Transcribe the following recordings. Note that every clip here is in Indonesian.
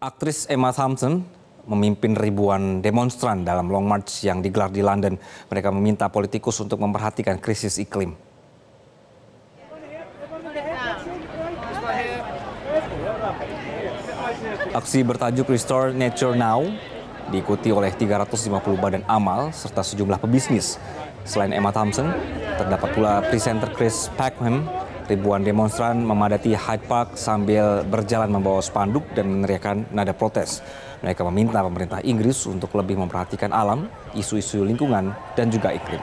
Aktris Emma Thompson memimpin ribuan demonstran dalam long march yang digelar di London. Mereka meminta politikus untuk memperhatikan krisis iklim. Aksi bertajuk Restore Nature Now diikuti oleh 350 badan amal serta sejumlah pebisnis. Selain Emma Thompson, terdapat pula presenter Chris Packham Ribuan demonstran memadati Hyde Park sambil berjalan membawa spanduk dan meneriakan nada protes. Mereka meminta pemerintah Inggris untuk lebih memperhatikan alam, isu-isu lingkungan, dan juga iklim.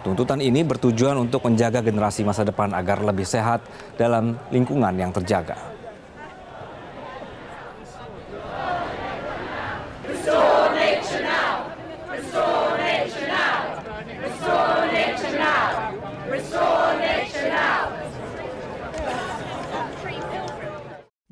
Tuntutan ini bertujuan untuk menjaga generasi masa depan agar lebih sehat dalam lingkungan yang terjaga.